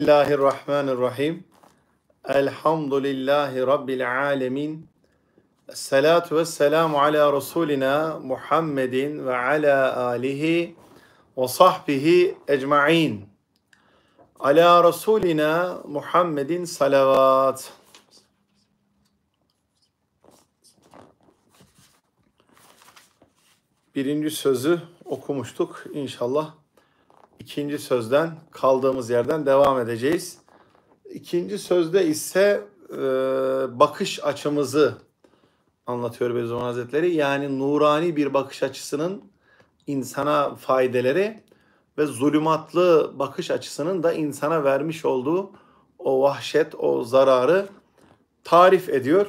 Bismillahirrahmanirrahim. Elhamdülillahi Rabbil alemin. ve vesselamu ala Resulina Muhammedin ve ala alihi ve sahbihi ecma'in. Ala Resulina Muhammedin salavat. Birinci sözü okumuştuk. İnşallah ikinci sözden kaldığımız yerden devam edeceğiz. İkinci sözde ise e, bakış açımızı anlatıyor Bediüzzaman Hazretleri. Yani nurani bir bakış açısının insana faydeleri ve zulümatlı bakış açısının da insana vermiş olduğu o vahşet, o zararı tarif ediyor.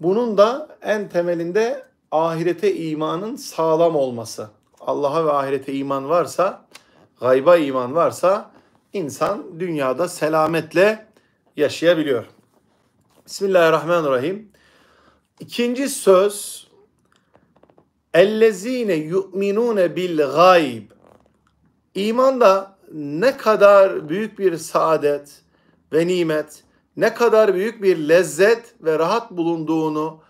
Bunun da en temelinde ahirete imanın sağlam olması. Allah'a ve ahirete iman varsa gayba iman varsa insan dünyada selametle yaşayabiliyor. Bismillahirrahmanirrahim. İkinci söz ellezine yu'minune bil gayb. İmanda ne kadar büyük bir saadet ve nimet, ne kadar büyük bir lezzet ve rahat bulunduğunu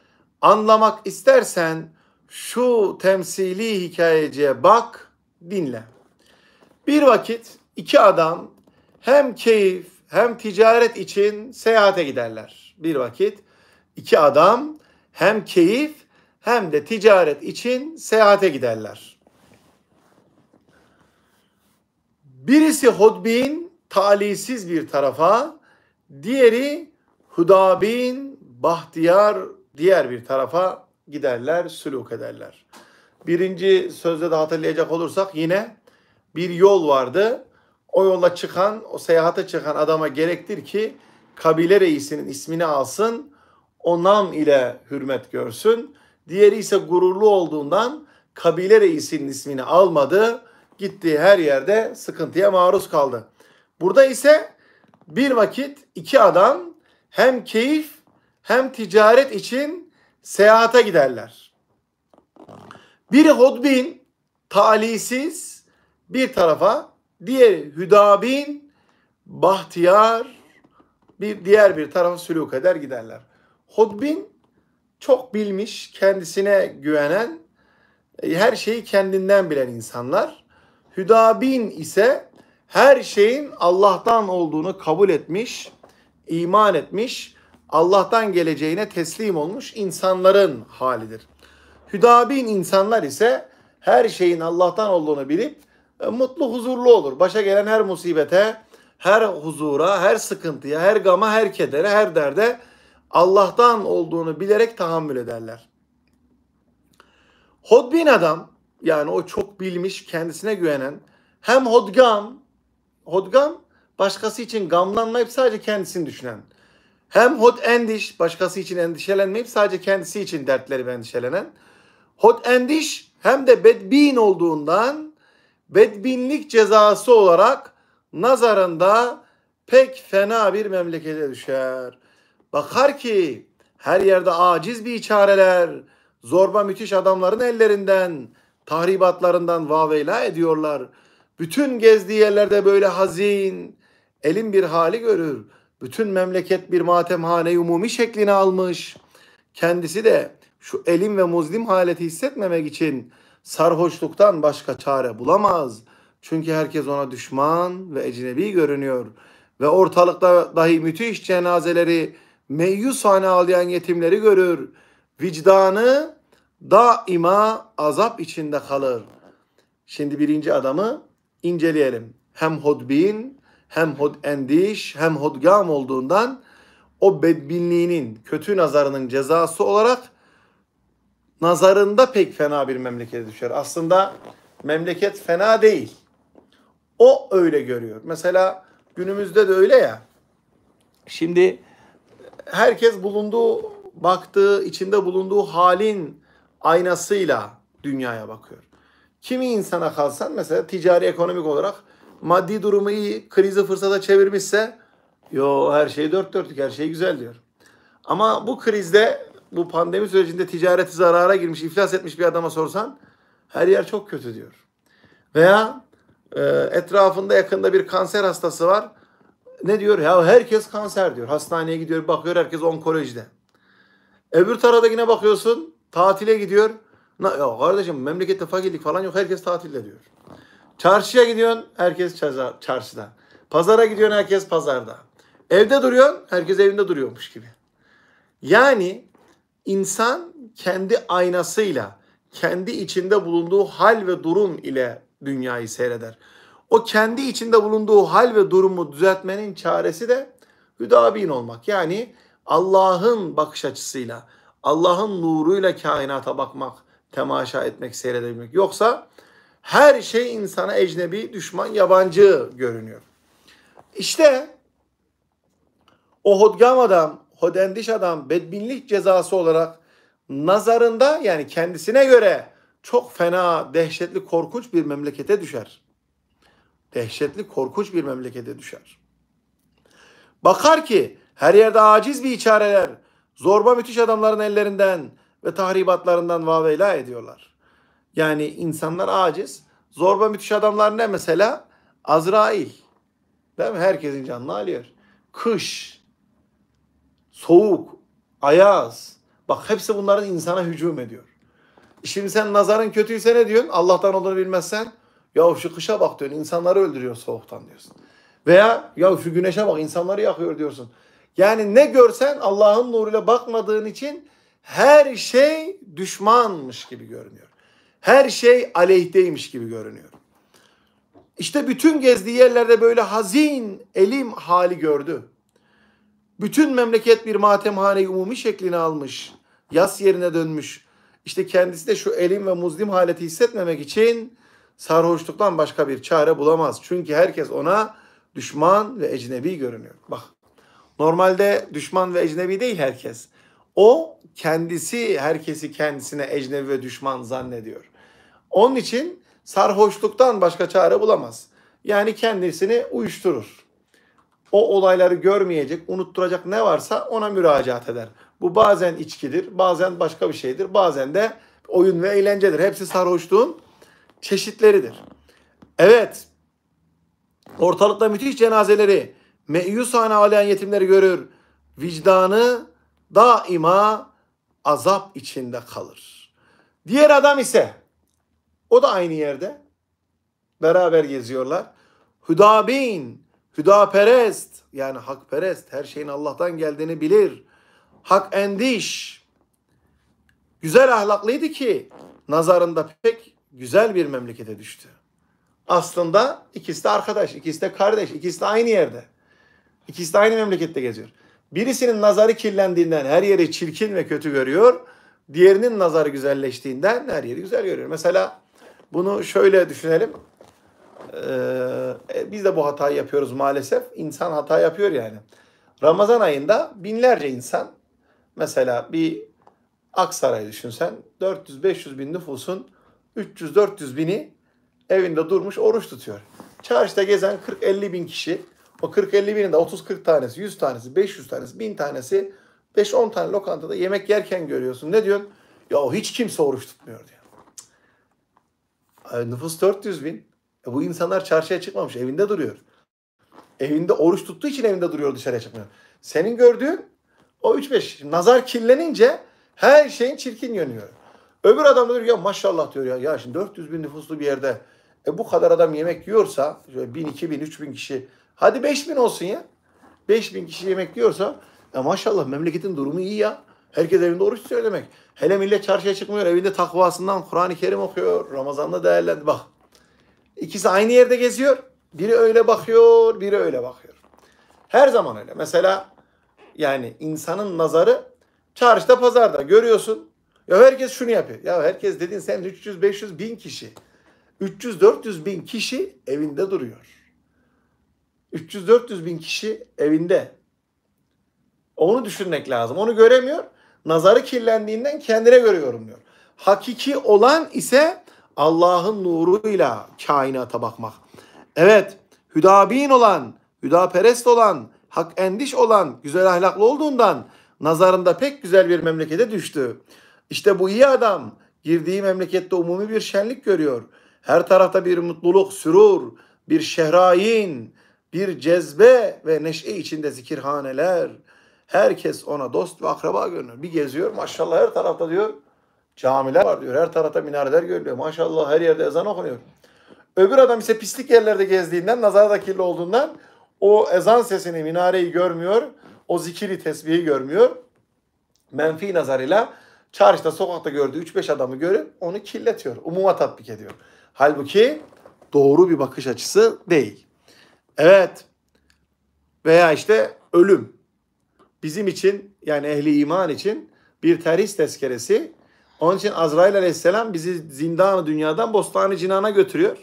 anlamak istersen şu temsili hikayeciye bak, dinle. Bir vakit iki adam hem keyif hem ticaret için seyahate giderler. Bir vakit iki adam hem keyif hem de ticaret için seyahate giderler. Birisi Hudbin talihsiz bir tarafa, diğeri Hudabin bahtiyar diğer bir tarafa giderler, süluk ederler. Birinci sözde de hatırlayacak olursak yine bir yol vardı. O yola çıkan, o seyahate çıkan adama gerektir ki kabile reisinin ismini alsın, o nam ile hürmet görsün. Diğeri ise gururlu olduğundan kabile reisinin ismini almadı. Gittiği her yerde sıkıntıya maruz kaldı. Burada ise bir vakit iki adam hem keyif hem ticaret için seyahate giderler. Biri hodbin, talihsiz, bir tarafa, diğer Hüdabin, Bahtiyar, bir diğer bir tarafa sürüyor eder giderler. Hudbin çok bilmiş, kendisine güvenen, e, her şeyi kendinden bilen insanlar. Hüdabin ise her şeyin Allah'tan olduğunu kabul etmiş, iman etmiş, Allah'tan geleceğine teslim olmuş insanların halidir. Hüdabin insanlar ise her şeyin Allah'tan olduğunu bilip e, mutlu huzurlu olur. Başa gelen her musibete, her huzura, her sıkıntıya, her gama, her kedere, her derde Allah'tan olduğunu bilerek tahammül ederler. Hodbin adam yani o çok bilmiş kendisine güvenen hem hodgam, hodgam başkası için gamlanmayıp sadece kendisini düşünen. Hem hot endiş başkası için endişelenmeyip sadece kendisi için dertleri endişelenen. Hot endiş hem de bedbin olduğundan bedbinlik cezası olarak nazarında pek fena bir memlekete düşer. Bakar ki her yerde aciz bir çareler, zorba müthiş adamların ellerinden, tahribatlarından vaveyla ediyorlar. Bütün gezdiği yerlerde böyle hazin, elin bir hali görür. Bütün memleket bir matemhane umumi şeklini almış. Kendisi de şu elin ve muzlim haleti hissetmemek için sarhoşluktan başka çare bulamaz. Çünkü herkes ona düşman ve ecnebi görünüyor. Ve ortalıkta dahi müthiş cenazeleri meyyus hane ağlayan yetimleri görür. Vicdanı daima azap içinde kalır. Şimdi birinci adamı inceleyelim. Hem hodbin, hem hod endiş, hem hodgam olduğundan o bedbinliğinin, kötü nazarının cezası olarak nazarında pek fena bir memlekete düşer. Aslında memleket fena değil. O öyle görüyor. Mesela günümüzde de öyle ya. Şimdi herkes bulunduğu, baktığı, içinde bulunduğu halin aynasıyla dünyaya bakıyor. Kimi insana kalsan mesela ticari ekonomik olarak maddi durumu iyi, krizi fırsata çevirmişse yo her şey dört dörtlük, her şey güzel diyor. Ama bu krizde bu pandemi sürecinde ticareti zarara girmiş, iflas etmiş bir adama sorsan her yer çok kötü diyor. Veya e, etrafında yakında bir kanser hastası var. Ne diyor? Ya herkes kanser diyor. Hastaneye gidiyor, bakıyor herkes onkolojide. Öbür tarafta yine bakıyorsun, tatile gidiyor. Ya kardeşim memlekette fakirlik falan yok. Herkes tatilde diyor. Çarşıya gidiyorsun, herkes çarşıda. Pazara gidiyorsun, herkes pazarda. Evde duruyorsun, herkes evinde duruyormuş gibi. Yani İnsan kendi aynasıyla, kendi içinde bulunduğu hal ve durum ile dünyayı seyreder. O kendi içinde bulunduğu hal ve durumu düzeltmenin çaresi de hüdabin olmak. Yani Allah'ın bakış açısıyla, Allah'ın nuruyla kainata bakmak, temaşa etmek, seyredebilmek. Yoksa her şey insana ecnebi, düşman, yabancı görünüyor. İşte o hodgam adam hodendiş adam bedbinlik cezası olarak nazarında yani kendisine göre çok fena, dehşetli, korkunç bir memlekete düşer. Dehşetli, korkunç bir memlekete düşer. Bakar ki her yerde aciz bir içareler, zorba müthiş adamların ellerinden ve tahribatlarından vaveyla ediyorlar. Yani insanlar aciz. Zorba müthiş adamlar ne mesela? Azrail. Değil mi? Herkesin canını alıyor. Kış, soğuk, ayaz. Bak hepsi bunların insana hücum ediyor. Şimdi sen nazarın kötüyse ne diyorsun? Allah'tan olduğunu bilmezsen. Ya şu kışa bak diyorsun. insanları öldürüyor soğuktan diyorsun. Veya ya şu güneşe bak insanları yakıyor diyorsun. Yani ne görsen Allah'ın nuruyla bakmadığın için her şey düşmanmış gibi görünüyor. Her şey aleyhteymiş gibi görünüyor. İşte bütün gezdiği yerlerde böyle hazin, elim hali gördü. Bütün memleket bir matemhane umumi şeklini almış. Yas yerine dönmüş. İşte kendisi de şu elim ve muzlim haleti hissetmemek için sarhoşluktan başka bir çare bulamaz. Çünkü herkes ona düşman ve ecnebi görünüyor. Bak normalde düşman ve ecnebi değil herkes. O kendisi herkesi kendisine ecnebi ve düşman zannediyor. Onun için sarhoşluktan başka çare bulamaz. Yani kendisini uyuşturur o olayları görmeyecek, unutturacak ne varsa ona müracaat eder. Bu bazen içkidir, bazen başka bir şeydir, bazen de oyun ve eğlencedir. Hepsi sarhoşluğun çeşitleridir. Evet, ortalıkta müthiş cenazeleri, meyus hane ağlayan yetimleri görür. Vicdanı daima azap içinde kalır. Diğer adam ise o da aynı yerde. Beraber geziyorlar. Hüdabin Hüdaperest yani hakperest her şeyin Allah'tan geldiğini bilir. Hak endiş. Güzel ahlaklıydı ki nazarında pek güzel bir memlekete düştü. Aslında ikisi de arkadaş, ikisi de kardeş, ikisi de aynı yerde. İkisi de aynı memlekette geziyor. Birisinin nazarı kirlendiğinden her yeri çirkin ve kötü görüyor. Diğerinin nazarı güzelleştiğinden her yeri güzel görüyor. Mesela bunu şöyle düşünelim. Ee, e, biz de bu hatayı yapıyoruz maalesef. İnsan hata yapıyor yani. Ramazan ayında binlerce insan mesela bir Aksaray düşünsen 400-500 bin nüfusun 300-400 bini evinde durmuş oruç tutuyor. Çarşıda gezen 40-50 bin kişi o 40-50 binin de 30-40 tanesi, 100 tanesi, 500 tanesi, 1000 tanesi 5-10 tane lokantada yemek yerken görüyorsun. Ne diyorsun? Ya hiç kimse oruç tutmuyor diyor. nüfus 400 bin. E bu insanlar çarşıya çıkmamış, evinde duruyor. Evinde oruç tuttuğu için evinde duruyor, dışarıya çıkmıyor. Senin gördüğün o 3-5. Nazar kirlenince her şeyin çirkin yanıyor. Öbür adam da diyor ya maşallah diyor ya. Ya şimdi 400 bin nüfuslu bir yerde e bu kadar adam yemek yiyorsa 1000, 2000, 3000 kişi hadi 5000 olsun ya. 5000 kişi yemek yiyorsa ya maşallah memleketin durumu iyi ya. Herkes evinde oruç tutuyor demek. Hele millet çarşıya çıkmıyor. Evinde takvasından Kur'an-ı Kerim okuyor. Ramazan'da değerlendi. Bak İkisi aynı yerde geziyor. Biri öyle bakıyor, biri öyle bakıyor. Her zaman öyle. Mesela yani insanın nazarı çarşıda pazarda görüyorsun. Ya herkes şunu yapıyor. Ya herkes dedin sen 300 500 bin kişi. 300 400 bin kişi evinde duruyor. 300 400 bin kişi evinde. Onu düşünmek lazım. Onu göremiyor. Nazarı kirlendiğinden kendine göre yorumluyor. Hakiki olan ise Allah'ın nuruyla kainata bakmak. Evet, hüdabin olan, hüdaperest olan, hak endiş olan, güzel ahlaklı olduğundan nazarında pek güzel bir memlekete düştü. İşte bu iyi adam girdiği memlekette umumi bir şenlik görüyor. Her tarafta bir mutluluk, sürur, bir şehrain, bir cezbe ve neşe içinde zikirhaneler. Herkes ona dost ve akraba görünür. Bir geziyor maşallah her tarafta diyor Camiler var diyor. Her tarafta minareler görülüyor. Maşallah her yerde ezan okunuyor. Öbür adam ise pislik yerlerde gezdiğinden, nazara da kirli olduğundan o ezan sesini, minareyi görmüyor. O zikiri, tesbihi görmüyor. Menfi nazarıyla çarşıda, sokakta gördüğü 3-5 adamı görüp onu kirletiyor. Umuma tatbik ediyor. Halbuki doğru bir bakış açısı değil. Evet. Veya işte ölüm. Bizim için yani ehli iman için bir terhis tezkeresi onun için Azrail aleyhisselam bizi zindanı dünyadan bostanı cinana götürüyor.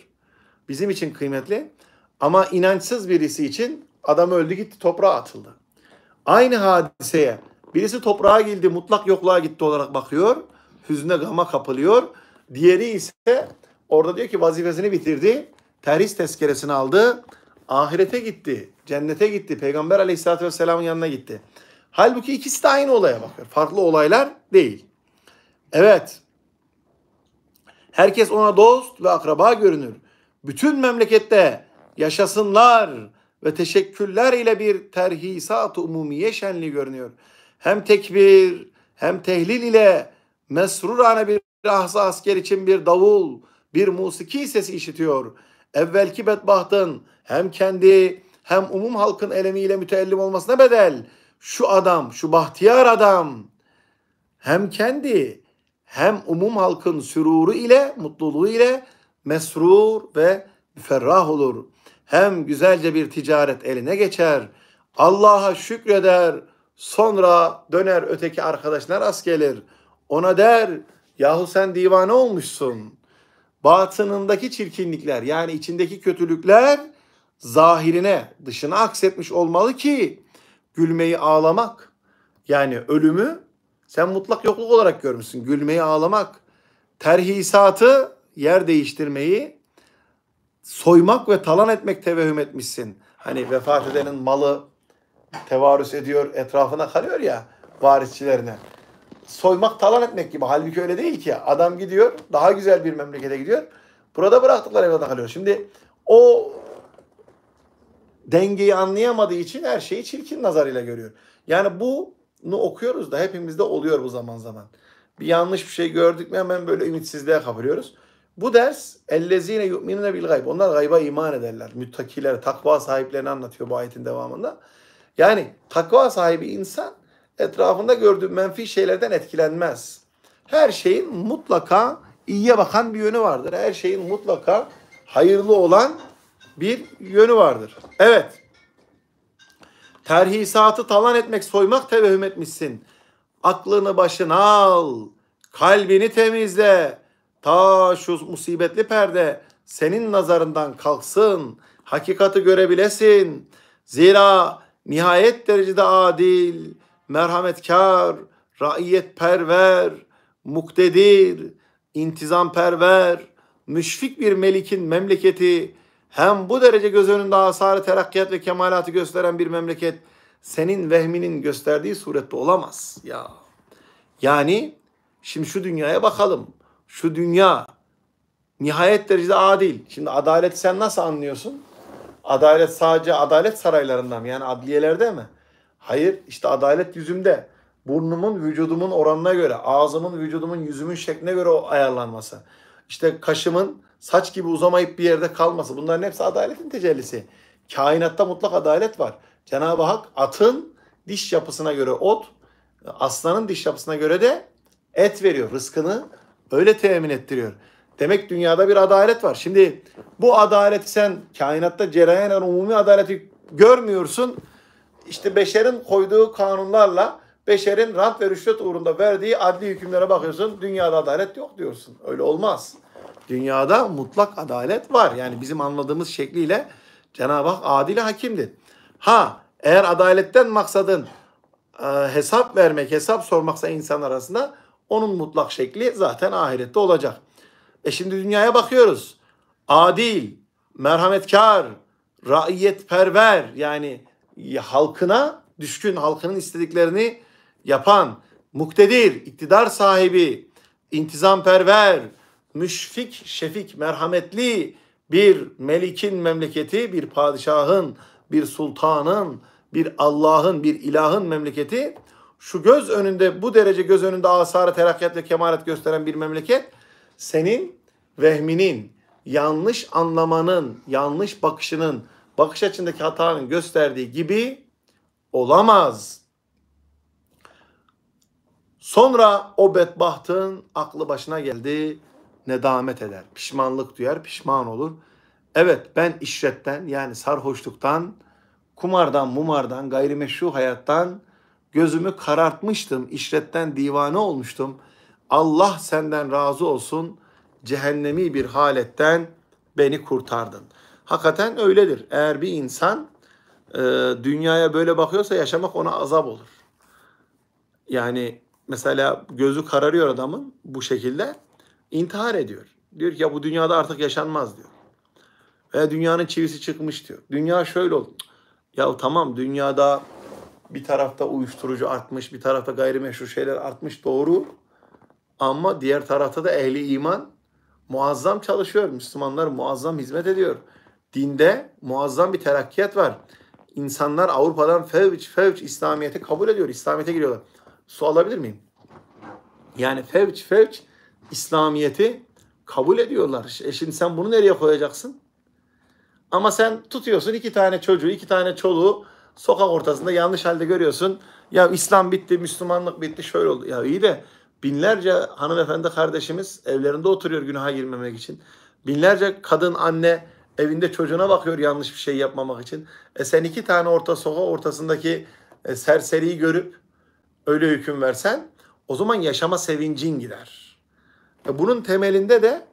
Bizim için kıymetli. Ama inançsız birisi için adam öldü gitti toprağa atıldı. Aynı hadiseye birisi toprağa girdi mutlak yokluğa gitti olarak bakıyor. Hüzne gama kapılıyor. Diğeri ise orada diyor ki vazifesini bitirdi. Terhis tezkeresini aldı. Ahirete gitti. Cennete gitti. Peygamber aleyhissalatü vesselamın yanına gitti. Halbuki ikisi de aynı olaya bakıyor. Farklı olaylar değil. Evet. Herkes ona dost ve akraba görünür. Bütün memlekette yaşasınlar ve teşekkürler ile bir terhisat-ı umumiye şenliği görünüyor. Hem tekbir hem tehlil ile mesrurane bir rahsa asker için bir davul, bir musiki sesi işitiyor. Evvelki bedbahtın hem kendi hem umum halkın elemiyle müteellim olmasına bedel. Şu adam, şu bahtiyar adam hem kendi hem umum halkın süruru ile, mutluluğu ile mesrur ve ferrah olur. Hem güzelce bir ticaret eline geçer. Allah'a şükreder. Sonra döner öteki arkadaşına rast gelir. Ona der yahu sen divane olmuşsun. Batınındaki çirkinlikler yani içindeki kötülükler zahirine dışına aksetmiş olmalı ki gülmeyi ağlamak yani ölümü sen mutlak yokluk olarak görmüşsün. Gülmeyi, ağlamak, terhisatı, yer değiştirmeyi, soymak ve talan etmek tevehüm etmişsin. Hani vefat edenin malı tevarüs ediyor, etrafına kalıyor ya varisçilerine. Soymak, talan etmek gibi. Halbuki öyle değil ki. Adam gidiyor, daha güzel bir memlekete gidiyor. Burada bıraktıkları evde kalıyor. Şimdi o dengeyi anlayamadığı için her şeyi çirkin nazarıyla görüyor. Yani bu okuyoruz da hepimizde oluyor bu zaman zaman. Bir yanlış bir şey gördük mü hemen böyle ümitsizliğe kapılıyoruz. Bu ders ellezine yu'minune bil gayb. Onlar gayba iman ederler. Müttakiler, takva sahiplerini anlatıyor bu ayetin devamında. Yani takva sahibi insan etrafında gördüğü menfi şeylerden etkilenmez. Her şeyin mutlaka iyiye bakan bir yönü vardır. Her şeyin mutlaka hayırlı olan bir yönü vardır. Evet. Terhisatı talan etmek, soymak tevehüm etmişsin. Aklını başına al. Kalbini temizle. Ta şu musibetli perde senin nazarından kalksın. Hakikati görebilesin. Zira nihayet derecede adil, merhametkar, raiyet perver, muktedir, intizam perver, müşfik bir melikin memleketi hem bu derece göz önünde hasarı, terakkiyat ve kemalatı gösteren bir memleket senin vehminin gösterdiği surette olamaz. Ya yani şimdi şu dünyaya bakalım. Şu dünya nihayet derecede adil. Şimdi adalet sen nasıl anlıyorsun? Adalet sadece adalet saraylarında mı? Yani adliyelerde mi? Hayır işte adalet yüzümde. Burnumun vücudumun oranına göre, ağzımın vücudumun yüzümün şekline göre o ayarlanması. İşte kaşımın saç gibi uzamayıp bir yerde kalması bunların hepsi adaletin tecellisi. Kainatta mutlak adalet var. Cenab-ı Hak atın diş yapısına göre ot, aslanın diş yapısına göre de et veriyor. Rızkını öyle temin ettiriyor. Demek dünyada bir adalet var. Şimdi bu adaleti sen kainatta cereyan eden umumi adaleti görmüyorsun. İşte beşerin koyduğu kanunlarla beşerin rant ve rüşvet uğrunda verdiği adli hükümlere bakıyorsun. Dünyada adalet yok diyorsun. Öyle olmaz. Dünyada mutlak adalet var. Yani bizim anladığımız şekliyle Cenab-ı Hak adil hakimdir. Ha eğer adaletten maksadın e, hesap vermek, hesap sormaksa insan arasında onun mutlak şekli zaten ahirette olacak. E şimdi dünyaya bakıyoruz. Adil, merhametkar, raiyetperver yani halkına düşkün, halkının istediklerini yapan, muktedir, iktidar sahibi, intizamperver, müşfik, şefik, merhametli bir melikin memleketi, bir padişahın, bir sultanın, bir Allah'ın, bir ilahın memleketi şu göz önünde bu derece göz önünde asarı terakkiyat ve kemalet gösteren bir memleket senin vehminin, yanlış anlamanın, yanlış bakışının, bakış açındaki hatanın gösterdiği gibi olamaz. Sonra o bedbahtın aklı başına geldi nedamet eder. Pişmanlık duyar, pişman olur. Evet ben işretten yani sarhoşluktan, kumardan, mumardan, gayrimeşru hayattan gözümü karartmıştım. İşretten divane olmuştum. Allah senden razı olsun. Cehennemi bir haletten beni kurtardın. Hakikaten öyledir. Eğer bir insan e, dünyaya böyle bakıyorsa yaşamak ona azap olur. Yani mesela gözü kararıyor adamın bu şekilde intihar ediyor. Diyor ki ya bu dünyada artık yaşanmaz diyor. Ve dünyanın çivisi çıkmış diyor. Dünya şöyle oldu. Ya tamam dünyada bir tarafta uyuşturucu artmış, bir tarafta gayrimeşru şeyler artmış doğru. Ama diğer tarafta da ehli iman muazzam çalışıyor. Müslümanlar muazzam hizmet ediyor. Dinde muazzam bir terakkiyat var. İnsanlar Avrupa'dan fevç fevç İslamiyet'i kabul ediyor. İslamiyet'e giriyorlar. Su alabilir miyim? Yani fevç fevç İslamiyet'i kabul ediyorlar. E şimdi sen bunu nereye koyacaksın? Ama sen tutuyorsun iki tane çocuğu, iki tane çoluğu sokak ortasında yanlış halde görüyorsun. Ya İslam bitti, Müslümanlık bitti, şöyle oldu. Ya iyi de binlerce hanımefendi kardeşimiz evlerinde oturuyor günaha girmemek için. Binlerce kadın anne evinde çocuğuna bakıyor yanlış bir şey yapmamak için. E sen iki tane orta sokak ortasındaki e, serseriyi görüp öyle hüküm versen o zaman yaşama sevincin gider. E, bunun temelinde de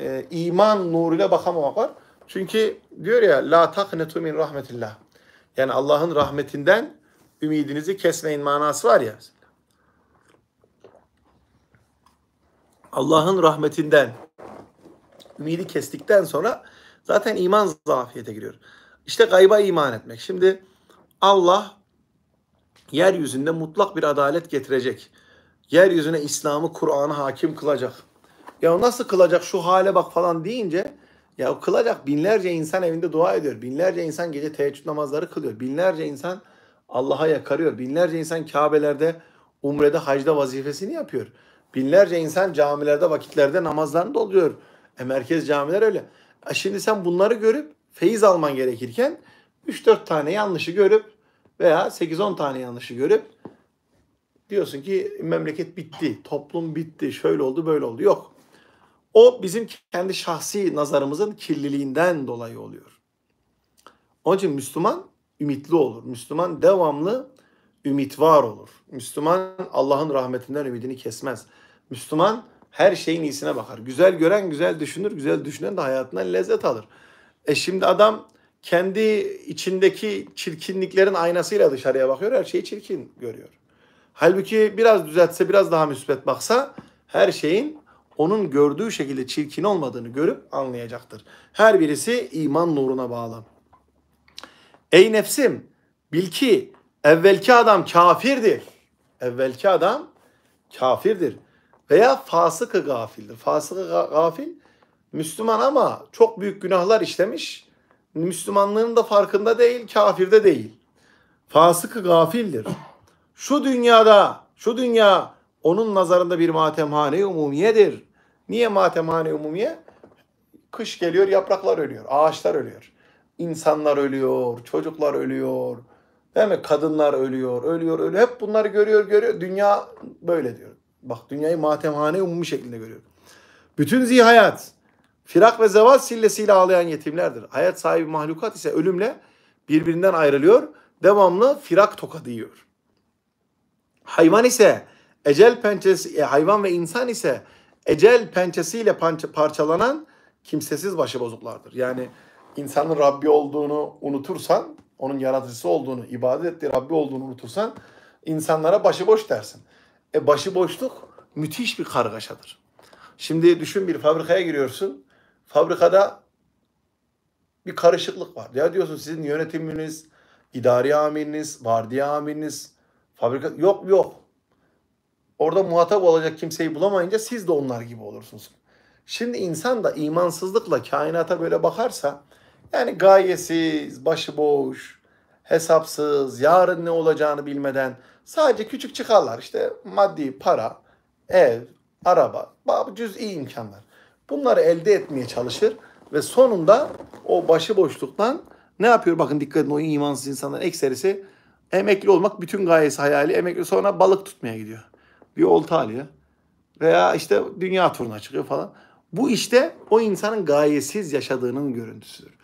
e, iman nuruyla bakamamak var. Çünkü diyor ya la taknetu min rahmetillah. Yani Allah'ın rahmetinden ümidinizi kesmeyin manası var ya. Allah'ın rahmetinden ümidi kestikten sonra zaten iman zafiyete giriyor. İşte gayba iman etmek. Şimdi Allah yeryüzünde mutlak bir adalet getirecek yeryüzüne İslam'ı, Kur'an'ı hakim kılacak. Ya nasıl kılacak şu hale bak falan deyince ya kılacak binlerce insan evinde dua ediyor. Binlerce insan gece teheccüd namazları kılıyor. Binlerce insan Allah'a yakarıyor. Binlerce insan Kabe'lerde, umrede, hacda vazifesini yapıyor. Binlerce insan camilerde vakitlerde namazlarını doluyor. E merkez camiler öyle. E şimdi sen bunları görüp feyiz alman gerekirken 3-4 tane yanlışı görüp veya 8-10 tane yanlışı görüp diyorsun ki memleket bitti, toplum bitti, şöyle oldu, böyle oldu. Yok. O bizim kendi şahsi nazarımızın kirliliğinden dolayı oluyor. Onun için Müslüman ümitli olur. Müslüman devamlı ümit var olur. Müslüman Allah'ın rahmetinden ümidini kesmez. Müslüman her şeyin iyisine bakar. Güzel gören güzel düşünür, güzel düşünen de hayatından lezzet alır. E şimdi adam kendi içindeki çirkinliklerin aynasıyla dışarıya bakıyor, her şeyi çirkin görüyor. Halbuki biraz düzeltse, biraz daha müsbet baksa her şeyin onun gördüğü şekilde çirkin olmadığını görüp anlayacaktır. Her birisi iman nuruna bağlı. Ey nefsim bil ki evvelki adam kafirdir. Evvelki adam kafirdir. Veya fasıkı gafildir. Fasıkı gafil Müslüman ama çok büyük günahlar işlemiş. Müslümanlığının da farkında değil, kafirde değil. Fasıkı gafildir. Şu dünyada, şu dünya onun nazarında bir matemhane umumiyedir. Niye matemhane umumiye? Kış geliyor, yapraklar ölüyor, ağaçlar ölüyor. İnsanlar ölüyor, çocuklar ölüyor. Değil mi? Kadınlar ölüyor, ölüyor, ölüyor. Hep bunları görüyor, görüyor. Dünya böyle diyor. Bak dünyayı matemhane umumi şeklinde görüyor. Bütün zihayat, firak ve zeval sillesiyle ağlayan yetimlerdir. Hayat sahibi mahlukat ise ölümle birbirinden ayrılıyor. Devamlı firak tokadı yiyor. Hayvan ise ecel pençesi, e, hayvan ve insan ise ecel pençesiyle parçalanan kimsesiz başıbozuklardır. Yani insanın Rabbi olduğunu unutursan, onun yaratıcısı olduğunu, ibadet ettiği Rabbi olduğunu unutursan insanlara başıboş dersin. E başıboşluk müthiş bir kargaşadır. Şimdi düşün bir fabrikaya giriyorsun. Fabrikada bir karışıklık var. Ya diyorsun sizin yönetiminiz, idari amiriniz, vardiya amiriniz, Fabrika yok yok. Orada muhatap olacak kimseyi bulamayınca siz de onlar gibi olursunuz. Şimdi insan da imansızlıkla kainata böyle bakarsa yani gayesiz, başıboş, hesapsız, yarın ne olacağını bilmeden sadece küçük çıkarlar işte maddi para, ev, araba, cüz'i imkanlar. Bunları elde etmeye çalışır ve sonunda o başıboşluktan ne yapıyor? Bakın dikkat edin o imansız insanların ekserisi Emekli olmak bütün gayesi hayali. Emekli sonra balık tutmaya gidiyor. Bir olta alıyor. Veya işte dünya turuna çıkıyor falan. Bu işte o insanın gayesiz yaşadığının görüntüsüdür.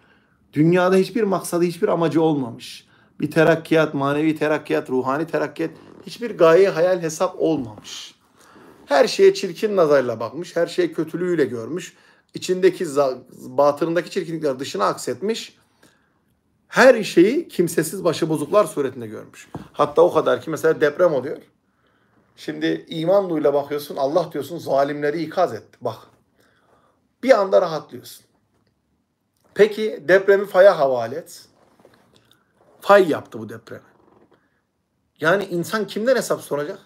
Dünyada hiçbir maksadı, hiçbir amacı olmamış. Bir terakkiyat, manevi terakkiyat, ruhani terakkiyat, hiçbir gaye, hayal, hesap olmamış. Her şeye çirkin nazarla bakmış, her şeye kötülüğüyle görmüş. İçindeki, batınındaki çirkinlikler dışına aksetmiş her şeyi kimsesiz başıbozuklar suretinde görmüş. Hatta o kadar ki mesela deprem oluyor. Şimdi iman duyla bakıyorsun Allah diyorsun zalimleri ikaz etti. Bak bir anda rahatlıyorsun. Peki depremi faya havale et. Fay yaptı bu depremi. Yani insan kimden hesap soracak?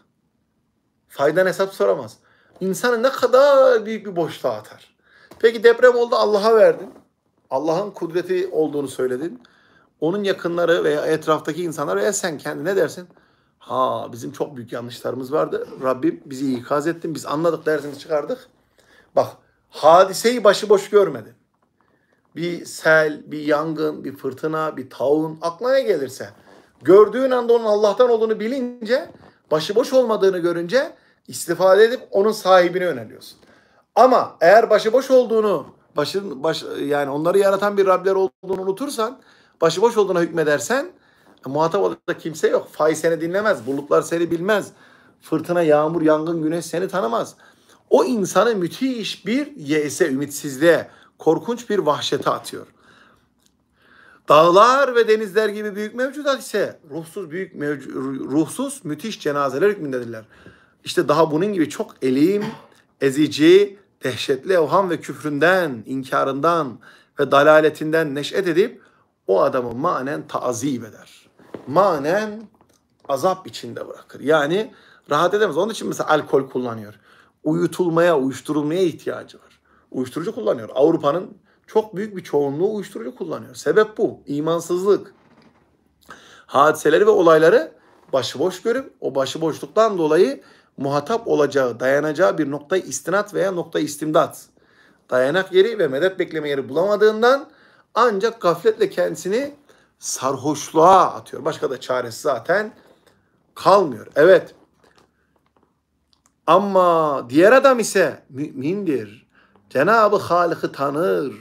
Faydan hesap soramaz. İnsanı ne kadar büyük bir boşluğa atar. Peki deprem oldu Allah'a verdin. Allah'ın kudreti olduğunu söyledin onun yakınları veya etraftaki insanlar veya sen kendi ne dersin. Ha bizim çok büyük yanlışlarımız vardı. Rabbim bizi ikaz ettin. Biz anladık dersini çıkardık. Bak hadiseyi başıboş görmedin. Bir sel, bir yangın, bir fırtına, bir taun aklına ne gelirse. Gördüğün anda onun Allah'tan olduğunu bilince, başıboş olmadığını görünce istifade edip onun sahibini öneriyorsun. Ama eğer başıboş olduğunu, başın, baş, yani onları yaratan bir Rabler olduğunu unutursan başıboş olduğuna hükmedersen e, muhatap olacak kimse yok. Fay seni dinlemez, bulutlar seni bilmez. Fırtına, yağmur, yangın, güneş seni tanımaz. O insanı müthiş bir yese, ümitsizliğe, korkunç bir vahşete atıyor. Dağlar ve denizler gibi büyük mevcudat ise ruhsuz büyük mevcu, ruhsuz müthiş cenazeler hükmündedirler. İşte daha bunun gibi çok elim, ezici, dehşetli evham ve küfründen, inkarından ve dalaletinden neşet edip o adamı manen taazip eder. Manen azap içinde bırakır. Yani rahat edemez. Onun için mesela alkol kullanıyor. Uyutulmaya, uyuşturulmaya ihtiyacı var. Uyuşturucu kullanıyor. Avrupa'nın çok büyük bir çoğunluğu uyuşturucu kullanıyor. Sebep bu. İmansızlık. Hadiseleri ve olayları başıboş görüp o başıboşluktan dolayı muhatap olacağı, dayanacağı bir nokta istinat veya nokta istimdat. Dayanak yeri ve medet bekleme yeri bulamadığından ancak gafletle kendisini sarhoşluğa atıyor. Başka da çaresi zaten kalmıyor. Evet. Ama diğer adam ise mümindir. Cenabı Halık'ı tanır.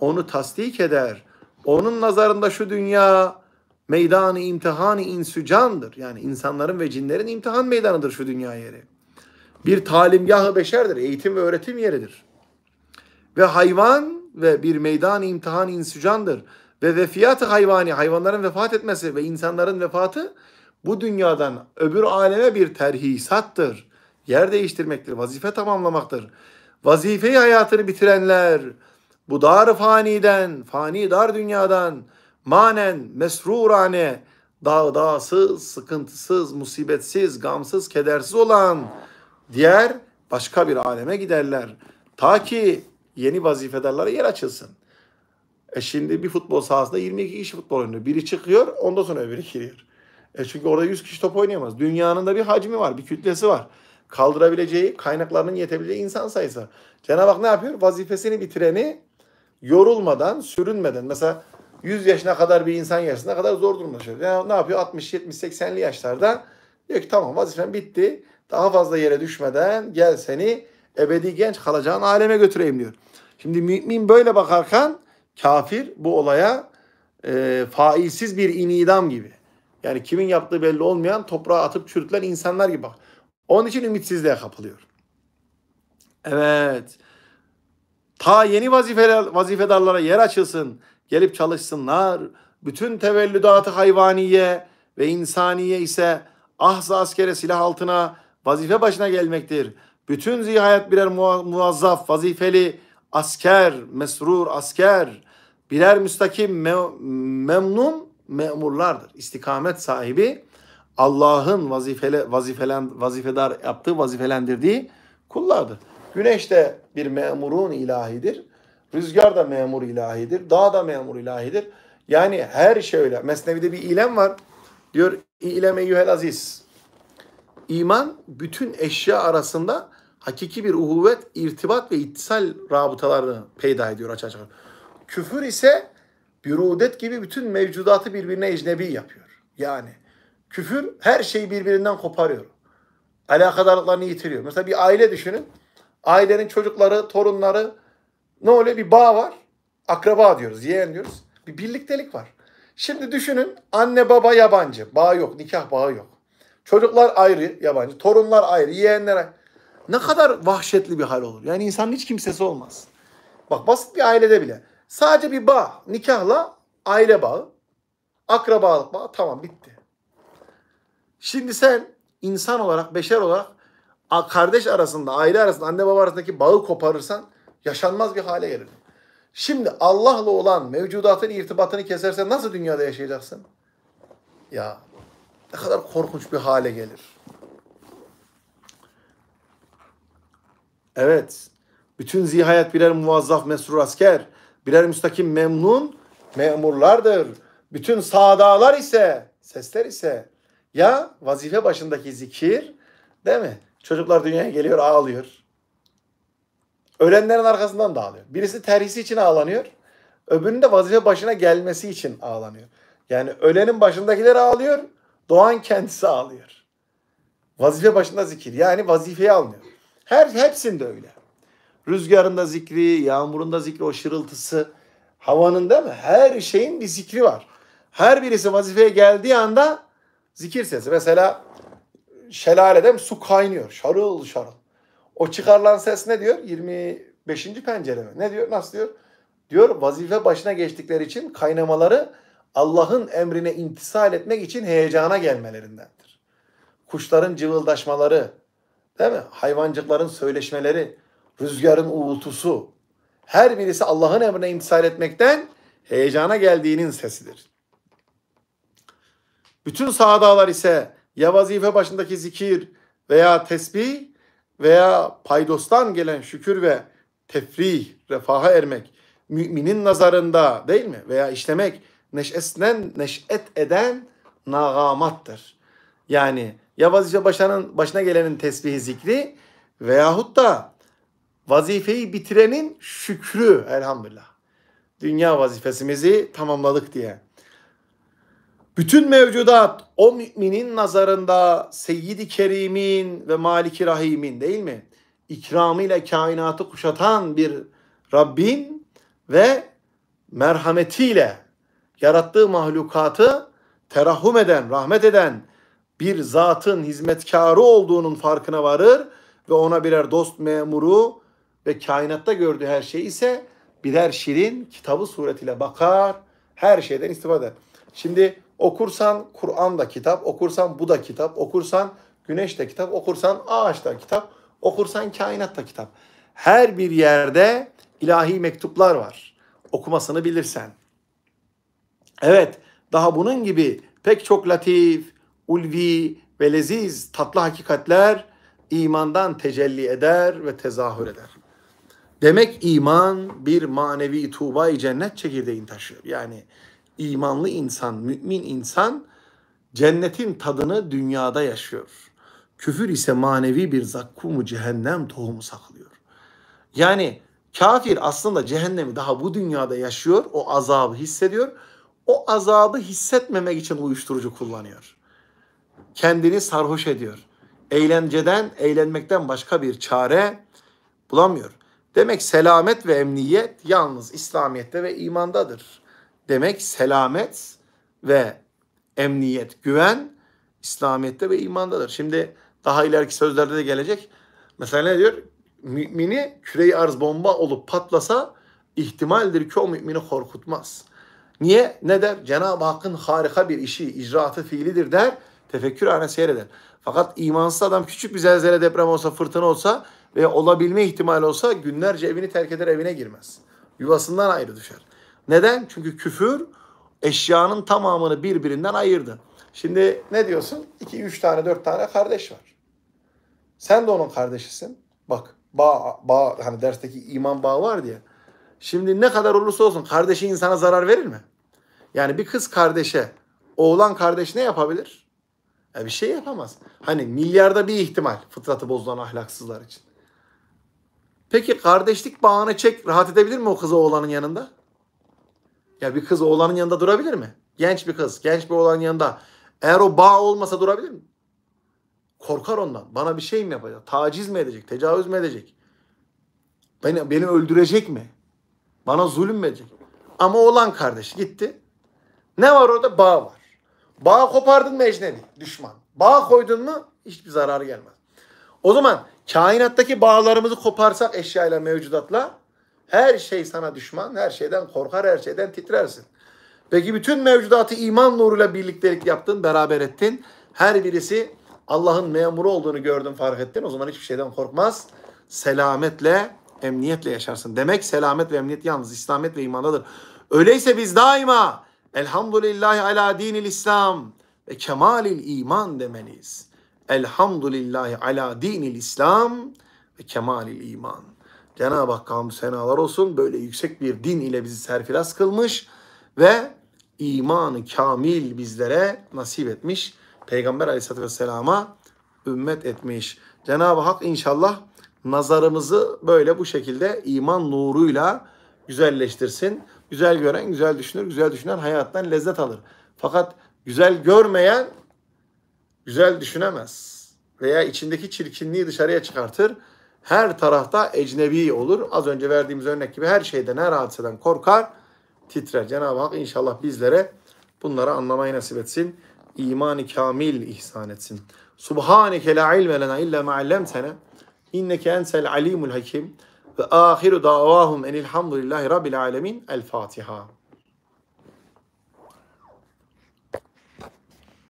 Onu tasdik eder. Onun nazarında şu dünya meydanı imtihanı insücandır. Yani insanların ve cinlerin imtihan meydanıdır şu dünya yeri. Bir talimgahı beşerdir. Eğitim ve öğretim yeridir. Ve hayvan ve bir meydan imtihan insücandır. Ve vefiyatı hayvani, hayvanların vefat etmesi ve insanların vefatı bu dünyadan öbür aleme bir terhisattır. Yer değiştirmektir, vazife tamamlamaktır. Vazifeyi hayatını bitirenler bu dar faniden, fani dar dünyadan manen, mesrurane, dağdağsız, sıkıntısız, musibetsiz, gamsız, kedersiz olan diğer başka bir aleme giderler. Ta ki yeni vazifedarlara yer açılsın. E şimdi bir futbol sahasında 22 kişi futbol oynuyor. Biri çıkıyor ondan sonra öbürü giriyor. E çünkü orada 100 kişi top oynayamaz. Dünyanın da bir hacmi var, bir kütlesi var. Kaldırabileceği, kaynaklarının yetebileceği insan sayısı Cenab-ı Hak ne yapıyor? Vazifesini bitireni yorulmadan, sürünmeden. Mesela 100 yaşına kadar bir insan yaşına kadar zor durumda yaşıyor. Yani ne yapıyor? 60, 70, 80'li yaşlarda diyor ki tamam vazifen bitti. Daha fazla yere düşmeden gel seni ebedi genç kalacağın aleme götüreyim diyor. Şimdi mümin böyle bakarken kafir bu olaya e, failsiz bir inidam gibi. Yani kimin yaptığı belli olmayan toprağa atıp çürütülen insanlar gibi bak. Onun için ümitsizliğe kapılıyor. Evet. Ta yeni vazifeler, vazifedarlara yer açılsın. Gelip çalışsınlar. Bütün tevellüdatı hayvaniye ve insaniye ise ahza askere silah altına vazife başına gelmektir. Bütün zihayat birer muazzaf, vazifeli asker, mesrur asker, birer müstakim me- memnun memurlardır. İstikamet sahibi Allah'ın vazifele, vazifelen, vazifedar yaptığı, vazifelendirdiği kullardır. Güneş de bir memurun ilahidir. Rüzgar da memur ilahidir. Dağ da memur ilahidir. Yani her şey öyle. Mesnevi'de bir ilem var. Diyor ileme eyyühel aziz. İman bütün eşya arasında hakiki bir uhuvvet, irtibat ve ittisal rabıtalarını peyda ediyor açığa çıkar. Küfür ise bürudet gibi bütün mevcudatı birbirine ecnebi yapıyor. Yani küfür her şeyi birbirinden koparıyor. Alakadarlıklarını yitiriyor. Mesela bir aile düşünün. Ailenin çocukları, torunları ne oluyor? Bir bağ var. Akraba diyoruz, yeğen diyoruz. Bir birliktelik var. Şimdi düşünün anne baba yabancı. Bağ yok, nikah bağı yok. Çocuklar ayrı yabancı, torunlar ayrı, yeğenler ayrı. Ne kadar vahşetli bir hal olur. Yani insanın hiç kimsesi olmaz. Bak basit bir ailede bile. Sadece bir bağ, nikahla aile bağı, akrabalık bağı tamam bitti. Şimdi sen insan olarak, beşer olarak kardeş arasında, aile arasında, anne baba arasındaki bağı koparırsan yaşanmaz bir hale gelir. Şimdi Allah'la olan mevcudatın irtibatını kesersen nasıl dünyada yaşayacaksın? Ya ne kadar korkunç bir hale gelir. Evet. Bütün zihayet birer muvazzaf mesrur asker, birer müstakim memnun memurlardır. Bütün sadalar ise, sesler ise ya vazife başındaki zikir değil mi? Çocuklar dünyaya geliyor ağlıyor. Ölenlerin arkasından da ağlıyor. Birisi terhisi için ağlanıyor. Öbürünün de vazife başına gelmesi için ağlanıyor. Yani ölenin başındakiler ağlıyor. Doğan kendisi ağlıyor. Vazife başında zikir. Yani vazifeyi almıyor. Her hepsinde öyle. Rüzgarında zikri, yağmurunda zikri, o şırıltısı, havanın değil mi? Her şeyin bir zikri var. Her birisi vazifeye geldiği anda zikir sesi. Mesela şelalede su kaynıyor. Şarıl şarıl. O çıkarılan ses ne diyor? 25. pencere mi? Ne diyor? Nasıl diyor? Diyor vazife başına geçtikleri için kaynamaları Allah'ın emrine intisal etmek için heyecana gelmelerindendir. Kuşların cıvıldaşmaları, Değil mi? Hayvancıkların söyleşmeleri, rüzgarın uğultusu. Her birisi Allah'ın emrine imtisal etmekten heyecana geldiğinin sesidir. Bütün sağdağlar ise ya vazife başındaki zikir veya tesbih veya paydostan gelen şükür ve tefrih, refaha ermek, müminin nazarında değil mi? Veya işlemek neşesinden neşet eden nagamattır. Yani ya vazife başının, başına gelenin tesbihi zikri veyahut da vazifeyi bitirenin şükrü elhamdülillah. Dünya vazifesimizi tamamladık diye. Bütün mevcudat o müminin nazarında Seyyid-i Kerim'in ve Maliki Rahim'in değil mi? İkramıyla kainatı kuşatan bir Rabbin ve merhametiyle yarattığı mahlukatı terahum eden, rahmet eden, bir zatın hizmetkarı olduğunun farkına varır ve ona birer dost memuru ve kainatta gördüğü her şey ise birer şirin kitabı suretiyle bakar, her şeyden istifade eder. Şimdi okursan Kur'an da kitap, okursan bu da kitap, okursan güneş de kitap, okursan ağaç da kitap, okursan kainat da kitap. Her bir yerde ilahi mektuplar var. Okumasını bilirsen. Evet, daha bunun gibi pek çok latif, ulvi ve leziz tatlı hakikatler imandan tecelli eder ve tezahür eder. Demek iman bir manevi tuğba cennet çekirdeğini taşıyor. Yani imanlı insan, mümin insan cennetin tadını dünyada yaşıyor. Küfür ise manevi bir zakkumu cehennem tohumu saklıyor. Yani kafir aslında cehennemi daha bu dünyada yaşıyor. O azabı hissediyor. O azabı hissetmemek için uyuşturucu kullanıyor kendini sarhoş ediyor. Eğlenceden, eğlenmekten başka bir çare bulamıyor. Demek selamet ve emniyet yalnız İslamiyet'te ve imandadır. Demek selamet ve emniyet, güven İslamiyet'te ve imandadır. Şimdi daha ileriki sözlerde de gelecek. Mesela ne diyor? Mümini küreyi arz bomba olup patlasa ihtimaldir ki o mümini korkutmaz. Niye? Ne der? Cenab-ı Hakk'ın harika bir işi, icraatı fiilidir der Tefekkür hane seyreder. Fakat imansız adam küçük bir zelzele deprem olsa, fırtına olsa ve olabilme ihtimali olsa günlerce evini terk eder evine girmez. Yuvasından ayrı düşer. Neden? Çünkü küfür eşyanın tamamını birbirinden ayırdı. Şimdi ne diyorsun? 2 üç tane, dört tane kardeş var. Sen de onun kardeşisin. Bak, bağ, bağ hani dersteki iman bağı var diye. Şimdi ne kadar olursa olsun kardeşi insana zarar verir mi? Yani bir kız kardeşe, oğlan kardeş ne yapabilir? Ya bir şey yapamaz. Hani milyarda bir ihtimal fıtratı bozulan ahlaksızlar için. Peki kardeşlik bağını çek rahat edebilir mi o kız oğlanın yanında? Ya bir kız oğlanın yanında durabilir mi? Genç bir kız, genç bir oğlanın yanında. Eğer o bağ olmasa durabilir mi? Korkar ondan. Bana bir şey mi yapacak? Taciz mi edecek? Tecavüz mü edecek? Beni, beni öldürecek mi? Bana zulüm mü edecek? Ama oğlan kardeş gitti. Ne var orada? Bağ var. Bağ kopardın mı ecnebi? Düşman. Bağ koydun mu hiçbir zararı gelmez. O zaman kainattaki bağlarımızı koparsak eşyayla mevcudatla her şey sana düşman, her şeyden korkar, her şeyden titrersin. Peki bütün mevcudatı iman nuruyla birliktelik yaptın, beraber ettin. Her birisi Allah'ın memuru olduğunu gördün, fark ettin. O zaman hiçbir şeyden korkmaz. Selametle, emniyetle yaşarsın. Demek selamet ve emniyet yalnız İslamet ve imandadır. Öyleyse biz daima Elhamdülillahi ala dinil İslam ve kemalil iman demeniz. Elhamdülillahi ala dinil İslam ve kemalil iman. Cenab-ı Hakk'a hamdü senalar olsun. Böyle yüksek bir din ile bizi serfiraz kılmış ve imanı kamil bizlere nasip etmiş. Peygamber aleyhissalatü vesselama ümmet etmiş. Cenab-ı Hak inşallah nazarımızı böyle bu şekilde iman nuruyla güzelleştirsin. Güzel gören güzel düşünür, güzel düşünen hayattan lezzet alır. Fakat güzel görmeyen güzel düşünemez. Veya içindeki çirkinliği dışarıya çıkartır. Her tarafta ecnebi olur. Az önce verdiğimiz örnek gibi her şeyden, her hadiseden korkar, titrer. Cenab-ı Hak inşallah bizlere bunları anlamayı nasip etsin. İmanı kamil ihsan etsin. Subhaneke la ilme lena illa ma'allemtene. İnneke ensel alimul hakim. Ve ahiru davahum enilhamdülillahi rabbil alemin. El Fatiha.